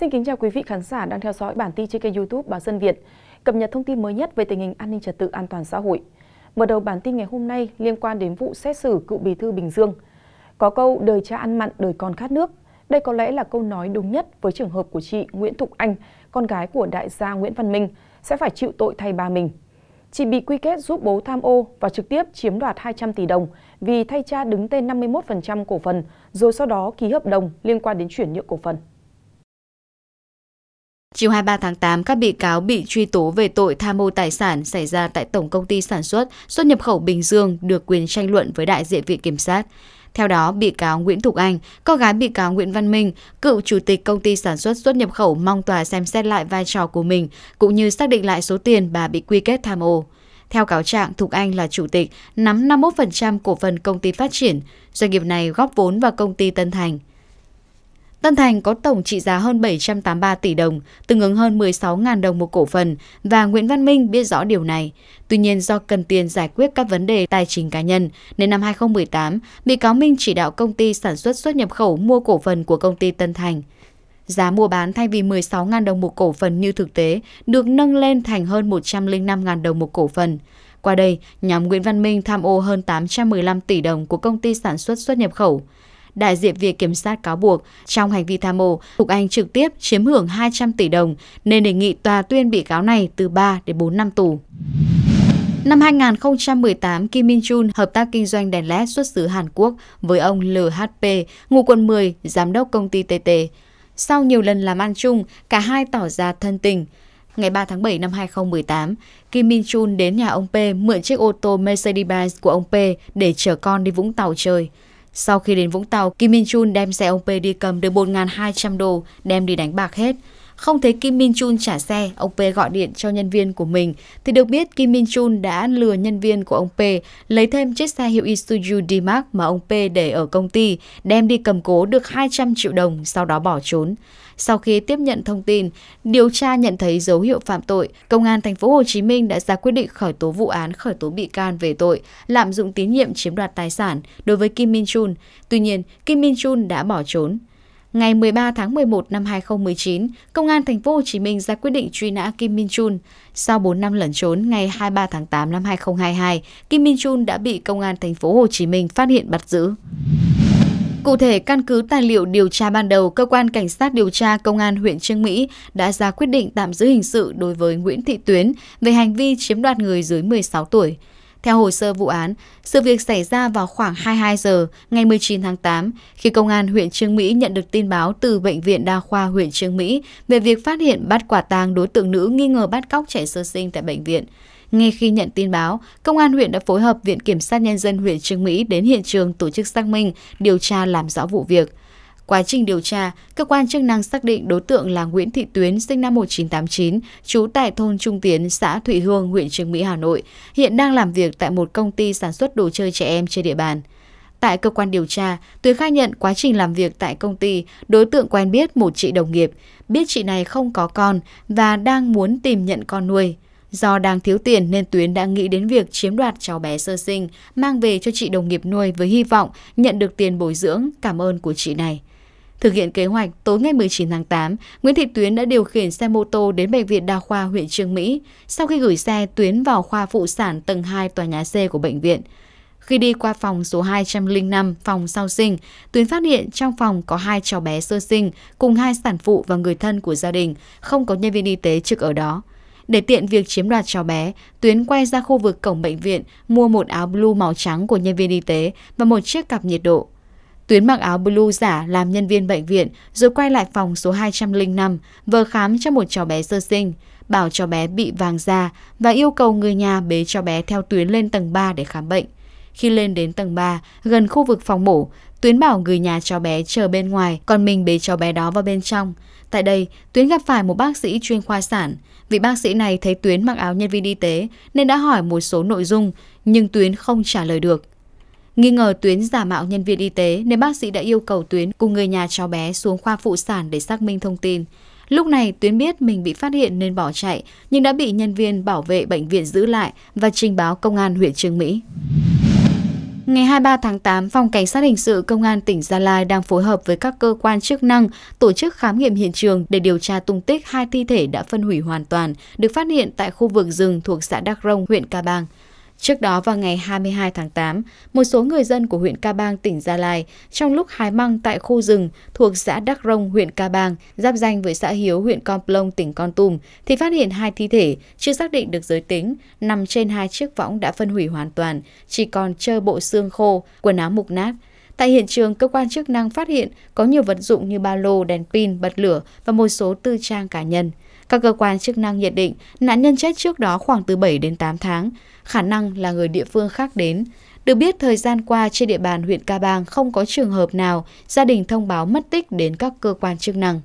Xin kính chào quý vị khán giả đang theo dõi bản tin trên kênh YouTube Báo Dân Việt, cập nhật thông tin mới nhất về tình hình an ninh trật tự an toàn xã hội. Mở đầu bản tin ngày hôm nay liên quan đến vụ xét xử cựu bí thư Bình Dương. Có câu đời cha ăn mặn đời con khát nước. Đây có lẽ là câu nói đúng nhất với trường hợp của chị Nguyễn Thục Anh, con gái của đại gia Nguyễn Văn Minh, sẽ phải chịu tội thay ba mình. Chị bị quy kết giúp bố tham ô và trực tiếp chiếm đoạt 200 tỷ đồng vì thay cha đứng tên 51% cổ phần rồi sau đó ký hợp đồng liên quan đến chuyển nhượng cổ phần. Chiều 23 tháng 8, các bị cáo bị truy tố về tội tham mô tài sản xảy ra tại Tổng Công ty Sản xuất xuất nhập khẩu Bình Dương được quyền tranh luận với đại diện Viện Kiểm sát. Theo đó, bị cáo Nguyễn Thục Anh, con gái bị cáo Nguyễn Văn Minh, cựu chủ tịch công ty sản xuất xuất nhập khẩu mong tòa xem xét lại vai trò của mình, cũng như xác định lại số tiền bà bị quy kết tham ô. Theo cáo trạng, Thục Anh là chủ tịch, nắm 51% cổ phần công ty phát triển. Doanh nghiệp này góp vốn vào công ty Tân Thành. Tân Thành có tổng trị giá hơn 783 tỷ đồng, tương ứng hơn 16.000 đồng một cổ phần và Nguyễn Văn Minh biết rõ điều này. Tuy nhiên do cần tiền giải quyết các vấn đề tài chính cá nhân, nên năm 2018, bị cáo Minh chỉ đạo công ty sản xuất xuất nhập khẩu mua cổ phần của công ty Tân Thành. Giá mua bán thay vì 16.000 đồng một cổ phần như thực tế được nâng lên thành hơn 105.000 đồng một cổ phần. Qua đây, nhóm Nguyễn Văn Minh tham ô hơn 815 tỷ đồng của công ty sản xuất xuất nhập khẩu đại diện Viện Kiểm sát cáo buộc trong hành vi tham mô, Tục Anh trực tiếp chiếm hưởng 200 tỷ đồng nên đề nghị tòa tuyên bị cáo này từ 3 đến 4 năm tù. Năm 2018, Kim Min Jun hợp tác kinh doanh đèn LED xuất xứ Hàn Quốc với ông LHP, ngụ quận 10, giám đốc công ty TT. Sau nhiều lần làm ăn chung, cả hai tỏ ra thân tình. Ngày 3 tháng 7 năm 2018, Kim Min jun đến nhà ông P mượn chiếc ô tô Mercedes-Benz của ông P để chở con đi Vũng Tàu chơi. Sau khi đến Vũng Tàu, Kim Min jun đem xe ông P đi cầm được 1.200 đô, đem đi đánh bạc hết. Không thấy Kim Min Chun trả xe, ông P gọi điện cho nhân viên của mình thì được biết Kim Min Chun đã lừa nhân viên của ông P lấy thêm chiếc xe hiệu Isuzu D-Max mà ông P để ở công ty, đem đi cầm cố được 200 triệu đồng sau đó bỏ trốn. Sau khi tiếp nhận thông tin, điều tra nhận thấy dấu hiệu phạm tội, công an thành phố Hồ Chí Minh đã ra quyết định khởi tố vụ án khởi tố bị can về tội lạm dụng tín nhiệm chiếm đoạt tài sản đối với Kim Min Chun. Tuy nhiên, Kim Min Chun đã bỏ trốn. Ngày 13 tháng 11 năm 2019, Công an thành phố hồ chí minh ra quyết định truy nã Kim Min Chun. Sau 4 năm lẩn trốn, ngày 23 tháng 8 năm 2022, Kim Min Chun đã bị Công an thành phố hồ chí minh phát hiện bắt giữ. Cụ thể, căn cứ tài liệu điều tra ban đầu, Cơ quan Cảnh sát điều tra Công an huyện Trương Mỹ đã ra quyết định tạm giữ hình sự đối với Nguyễn Thị Tuyến về hành vi chiếm đoạt người dưới 16 tuổi. Theo hồ sơ vụ án, sự việc xảy ra vào khoảng 22 giờ ngày 19 tháng 8 khi công an huyện Trương Mỹ nhận được tin báo từ Bệnh viện Đa khoa huyện Trương Mỹ về việc phát hiện bắt quả tang đối tượng nữ nghi ngờ bắt cóc trẻ sơ sinh tại bệnh viện. Ngay khi nhận tin báo, Công an huyện đã phối hợp Viện Kiểm sát Nhân dân huyện Trương Mỹ đến hiện trường tổ chức xác minh, điều tra làm rõ vụ việc. Quá trình điều tra, cơ quan chức năng xác định đối tượng là Nguyễn Thị Tuyến sinh năm 1989, trú tại thôn Trung Tiến, xã Thụy Hương, huyện Trường Mỹ, Hà Nội, hiện đang làm việc tại một công ty sản xuất đồ chơi trẻ em trên địa bàn. Tại cơ quan điều tra, Tuyến khai nhận quá trình làm việc tại công ty, đối tượng quen biết một chị đồng nghiệp, biết chị này không có con và đang muốn tìm nhận con nuôi. Do đang thiếu tiền nên Tuyến đã nghĩ đến việc chiếm đoạt cháu bé sơ sinh, mang về cho chị đồng nghiệp nuôi với hy vọng nhận được tiền bồi dưỡng, cảm ơn của chị này. Thực hiện kế hoạch, tối ngày 19 tháng 8, Nguyễn Thị Tuyến đã điều khiển xe mô tô đến Bệnh viện Đa khoa huyện Trương Mỹ. Sau khi gửi xe, Tuyến vào khoa phụ sản tầng 2 tòa nhà C của bệnh viện. Khi đi qua phòng số 205, phòng sau sinh, Tuyến phát hiện trong phòng có hai cháu bé sơ sinh cùng hai sản phụ và người thân của gia đình, không có nhân viên y tế trực ở đó. Để tiện việc chiếm đoạt cháu bé, Tuyến quay ra khu vực cổng bệnh viện, mua một áo blue màu trắng của nhân viên y tế và một chiếc cặp nhiệt độ. Tuyến mặc áo blue giả làm nhân viên bệnh viện rồi quay lại phòng số 205 vừa khám cho một cháu bé sơ sinh, bảo cháu bé bị vàng da và yêu cầu người nhà bế cháu bé theo tuyến lên tầng 3 để khám bệnh. Khi lên đến tầng 3, gần khu vực phòng mổ, Tuyến bảo người nhà cháu bé chờ bên ngoài, còn mình bế cháu bé đó vào bên trong. Tại đây, Tuyến gặp phải một bác sĩ chuyên khoa sản. Vị bác sĩ này thấy Tuyến mặc áo nhân viên y tế nên đã hỏi một số nội dung, nhưng Tuyến không trả lời được nghi ngờ tuyến giả mạo nhân viên y tế nên bác sĩ đã yêu cầu tuyến cùng người nhà cháu bé xuống khoa phụ sản để xác minh thông tin lúc này tuyến biết mình bị phát hiện nên bỏ chạy nhưng đã bị nhân viên bảo vệ bệnh viện giữ lại và trình báo công an huyện trương mỹ Ngày 23 tháng 8, Phòng Cảnh sát Hình sự Công an tỉnh Gia Lai đang phối hợp với các cơ quan chức năng tổ chức khám nghiệm hiện trường để điều tra tung tích hai thi thể đã phân hủy hoàn toàn, được phát hiện tại khu vực rừng thuộc xã Đắc Rông, huyện Ca Bang. Trước đó vào ngày 22 tháng 8, một số người dân của huyện Ca Bang, tỉnh Gia Lai trong lúc hái măng tại khu rừng thuộc xã Đắc Rông, huyện Ca Bang, giáp danh với xã Hiếu, huyện Con Plong, tỉnh Con Tum, thì phát hiện hai thi thể chưa xác định được giới tính, nằm trên hai chiếc võng đã phân hủy hoàn toàn, chỉ còn trơ bộ xương khô, quần áo mục nát. Tại hiện trường, cơ quan chức năng phát hiện có nhiều vật dụng như ba lô, đèn pin, bật lửa và một số tư trang cá nhân. Các cơ quan chức năng nhận định nạn nhân chết trước đó khoảng từ 7 đến 8 tháng, khả năng là người địa phương khác đến. Được biết, thời gian qua trên địa bàn huyện Ca Bang không có trường hợp nào gia đình thông báo mất tích đến các cơ quan chức năng.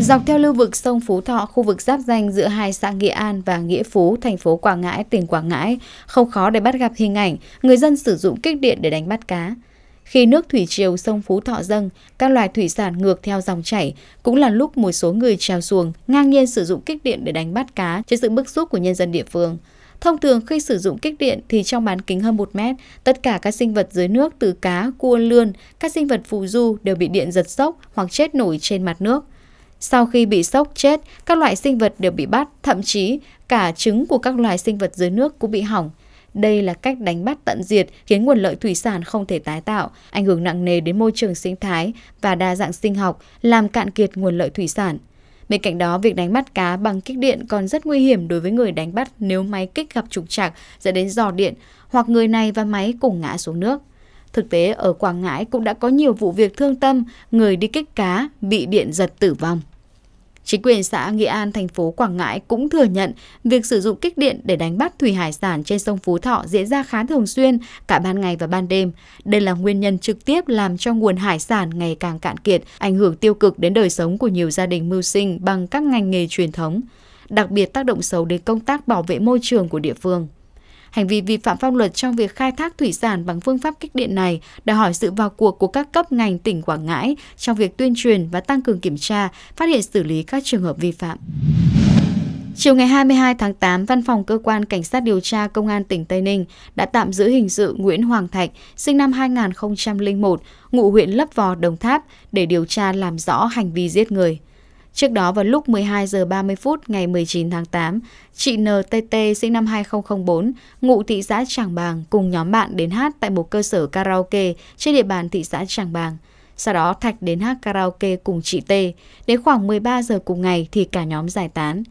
Dọc theo lưu vực sông Phú Thọ, khu vực giáp danh giữa hai xã Nghĩa An và Nghĩa Phú, thành phố Quảng Ngãi, tỉnh Quảng Ngãi, không khó để bắt gặp hình ảnh người dân sử dụng kích điện để đánh bắt cá. Khi nước thủy triều sông Phú Thọ dâng, các loài thủy sản ngược theo dòng chảy cũng là lúc một số người trèo xuồng ngang nhiên sử dụng kích điện để đánh bắt cá trên sự bức xúc của nhân dân địa phương. Thông thường khi sử dụng kích điện thì trong bán kính hơn 1 mét, tất cả các sinh vật dưới nước từ cá, cua, lươn, các sinh vật phù du đều bị điện giật sốc hoặc chết nổi trên mặt nước. Sau khi bị sốc chết, các loại sinh vật đều bị bắt, thậm chí cả trứng của các loài sinh vật dưới nước cũng bị hỏng. Đây là cách đánh bắt tận diệt khiến nguồn lợi thủy sản không thể tái tạo, ảnh hưởng nặng nề đến môi trường sinh thái và đa dạng sinh học, làm cạn kiệt nguồn lợi thủy sản. Bên cạnh đó, việc đánh bắt cá bằng kích điện còn rất nguy hiểm đối với người đánh bắt nếu máy kích gặp trục trặc dẫn đến giò điện hoặc người này và máy cùng ngã xuống nước. Thực tế, ở Quảng Ngãi cũng đã có nhiều vụ việc thương tâm, người đi kích cá bị điện giật tử vong. Chính quyền xã Nghĩa An, thành phố Quảng Ngãi cũng thừa nhận việc sử dụng kích điện để đánh bắt thủy hải sản trên sông Phú Thọ diễn ra khá thường xuyên cả ban ngày và ban đêm. Đây là nguyên nhân trực tiếp làm cho nguồn hải sản ngày càng cạn kiệt, ảnh hưởng tiêu cực đến đời sống của nhiều gia đình mưu sinh bằng các ngành nghề truyền thống, đặc biệt tác động xấu đến công tác bảo vệ môi trường của địa phương. Hành vi vi phạm pháp luật trong việc khai thác thủy sản bằng phương pháp kích điện này đòi hỏi sự vào cuộc của các cấp ngành tỉnh Quảng Ngãi trong việc tuyên truyền và tăng cường kiểm tra, phát hiện xử lý các trường hợp vi phạm. Chiều ngày 22 tháng 8, Văn phòng Cơ quan Cảnh sát điều tra Công an tỉnh Tây Ninh đã tạm giữ hình sự Nguyễn Hoàng Thạch, sinh năm 2001, ngụ huyện Lấp Vò, Đồng Tháp, để điều tra làm rõ hành vi giết người. Trước đó vào lúc 12 giờ 30 phút ngày 19 tháng 8, chị NTT sinh năm 2004, ngụ thị xã Tràng Bàng cùng nhóm bạn đến hát tại một cơ sở karaoke trên địa bàn thị xã Tràng Bàng. Sau đó Thạch đến hát karaoke cùng chị T. Đến khoảng 13 giờ cùng ngày thì cả nhóm giải tán.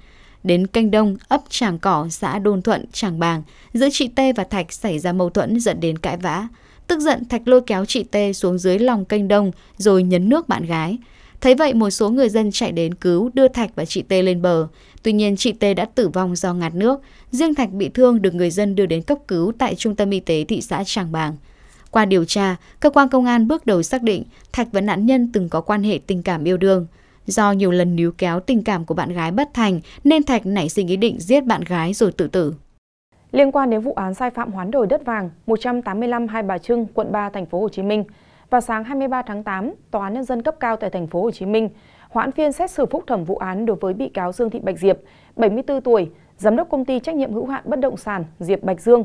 Đến canh Đông, ấp Tràng Cỏ, xã Đôn Thuận, Tràng Bàng, giữa chị T và Thạch xảy ra mâu thuẫn dẫn đến cãi vã. Tức giận, Thạch lôi kéo chị T xuống dưới lòng canh Đông rồi nhấn nước bạn gái. Thấy vậy một số người dân chạy đến cứu đưa Thạch và chị T lên bờ. Tuy nhiên chị T đã tử vong do ngạt nước. Riêng Thạch bị thương được người dân đưa đến cấp cứu tại trung tâm y tế thị xã Tràng Bàng. Qua điều tra, cơ quan công an bước đầu xác định Thạch và nạn nhân từng có quan hệ tình cảm yêu đương. Do nhiều lần níu kéo tình cảm của bạn gái bất thành nên Thạch nảy sinh ý định giết bạn gái rồi tự tử. Liên quan đến vụ án sai phạm hoán đổi đất vàng 185 Hai Bà Trưng, quận 3, thành phố Hồ Chí Minh, vào sáng 23 tháng 8, Tòa án nhân dân cấp cao tại thành phố Hồ Chí Minh hoãn phiên xét xử phúc thẩm vụ án đối với bị cáo Dương Thị Bạch Diệp, 74 tuổi, giám đốc công ty trách nhiệm hữu hạn bất động sản Diệp Bạch Dương,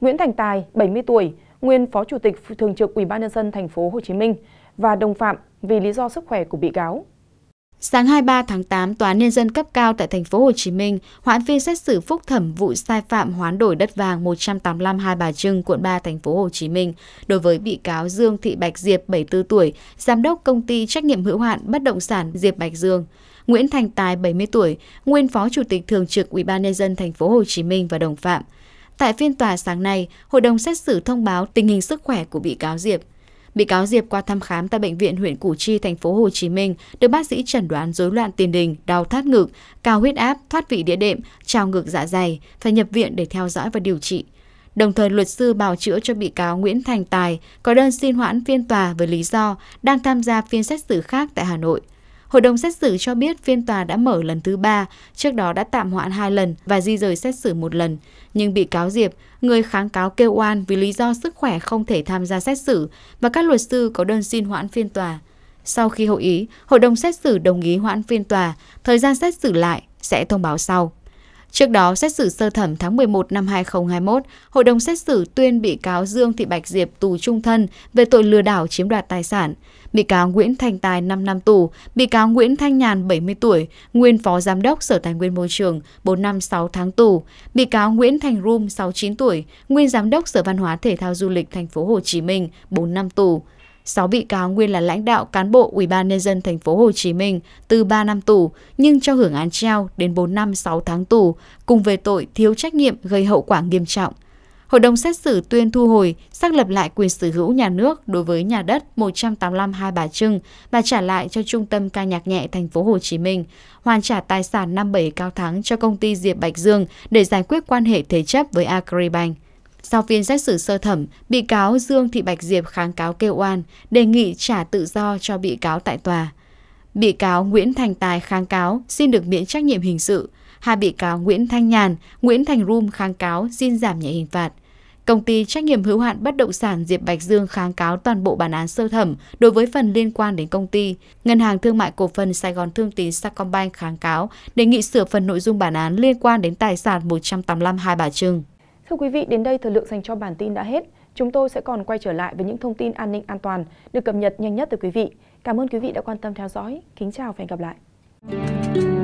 Nguyễn Thành Tài, 70 tuổi, nguyên phó chủ tịch thường trực Ủy ban nhân dân thành phố Hồ Chí Minh và đồng phạm vì lý do sức khỏe của bị cáo. Sáng 23 tháng 8, Tòa Nhân dân cấp cao tại thành phố Hồ Chí Minh hoãn phiên xét xử phúc thẩm vụ sai phạm hoán đổi đất vàng 185 Hai Bà Trưng, quận 3, thành phố Hồ Chí Minh đối với bị cáo Dương Thị Bạch Diệp, 74 tuổi, giám đốc công ty trách nhiệm hữu hạn bất động sản Diệp Bạch Dương. Nguyễn Thành Tài, 70 tuổi, nguyên phó chủ tịch thường trực ủy ban nhân dân thành phố Hồ Chí Minh và đồng phạm. Tại phiên tòa sáng nay, hội đồng xét xử thông báo tình hình sức khỏe của bị cáo Diệp. Bị cáo Diệp qua thăm khám tại bệnh viện huyện Củ Chi, thành phố Hồ Chí Minh, được bác sĩ chẩn đoán rối loạn tiền đình, đau thắt ngực, cao huyết áp, thoát vị đĩa đệm, trào ngược dạ dày, phải nhập viện để theo dõi và điều trị. Đồng thời luật sư bào chữa cho bị cáo Nguyễn Thành Tài có đơn xin hoãn phiên tòa với lý do đang tham gia phiên xét xử khác tại Hà Nội. Hội đồng xét xử cho biết phiên tòa đã mở lần thứ ba, trước đó đã tạm hoãn hai lần và di rời xét xử một lần. Nhưng bị cáo Diệp, người kháng cáo kêu oan vì lý do sức khỏe không thể tham gia xét xử và các luật sư có đơn xin hoãn phiên tòa. Sau khi hội ý, hội đồng xét xử đồng ý hoãn phiên tòa, thời gian xét xử lại sẽ thông báo sau. Trước đó, xét xử sơ thẩm tháng 11 năm 2021, hội đồng xét xử tuyên bị cáo Dương Thị Bạch Diệp tù trung thân về tội lừa đảo chiếm đoạt tài sản, bị cáo Nguyễn Thành Tài 5 năm tù, bị cáo Nguyễn Thanh Nhàn 70 tuổi, nguyên phó giám đốc Sở Tài nguyên Môi trường 4 năm 6 tháng tù, bị cáo Nguyễn Thành Rum 69 tuổi, nguyên giám đốc Sở Văn hóa Thể thao Du lịch Thành phố Hồ Chí Minh 4 năm tù, 6 bị cáo nguyên là lãnh đạo cán bộ ubnd tp hcm từ 3 năm tù nhưng cho hưởng án treo đến 4 năm 6 tháng tù cùng về tội thiếu trách nhiệm gây hậu quả nghiêm trọng. Hội đồng xét xử tuyên thu hồi, xác lập lại quyền sở hữu nhà nước đối với nhà đất 185 Hai Bà Trưng và trả lại cho Trung tâm ca nhạc nhẹ Thành phố Hồ Chí Minh, hoàn trả tài sản 57 Cao Thắng cho công ty Diệp Bạch Dương để giải quyết quan hệ thế chấp với Agribank. Sau phiên xét xử sơ thẩm, bị cáo Dương Thị Bạch Diệp kháng cáo kêu oan, đề nghị trả tự do cho bị cáo tại tòa. Bị cáo Nguyễn Thành Tài kháng cáo xin được miễn trách nhiệm hình sự. Hai bị cáo Nguyễn Thanh Nhàn, Nguyễn Thành Rum kháng cáo xin giảm nhẹ hình phạt. Công ty trách nhiệm hữu hạn bất động sản Diệp Bạch Dương kháng cáo toàn bộ bản án sơ thẩm đối với phần liên quan đến công ty. Ngân hàng Thương mại Cổ phần Sài Gòn Thương tín Sacombank kháng cáo đề nghị sửa phần nội dung bản án liên quan đến tài sản 185 Hai Bà Trưng. Thưa quý vị, đến đây thời lượng dành cho bản tin đã hết. Chúng tôi sẽ còn quay trở lại với những thông tin an ninh an toàn được cập nhật nhanh nhất từ quý vị. Cảm ơn quý vị đã quan tâm theo dõi. Kính chào và hẹn gặp lại.